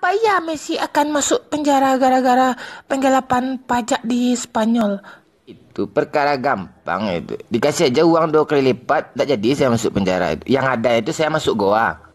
Apa ya Messi akan masuk penjara gara-gara penggelapan pajak di Spanyol? Itu perkara gampang itu. Dikasih aja uang dua kali lipat, tak jadi saya masuk penjara itu. Yang ada itu saya masuk goa.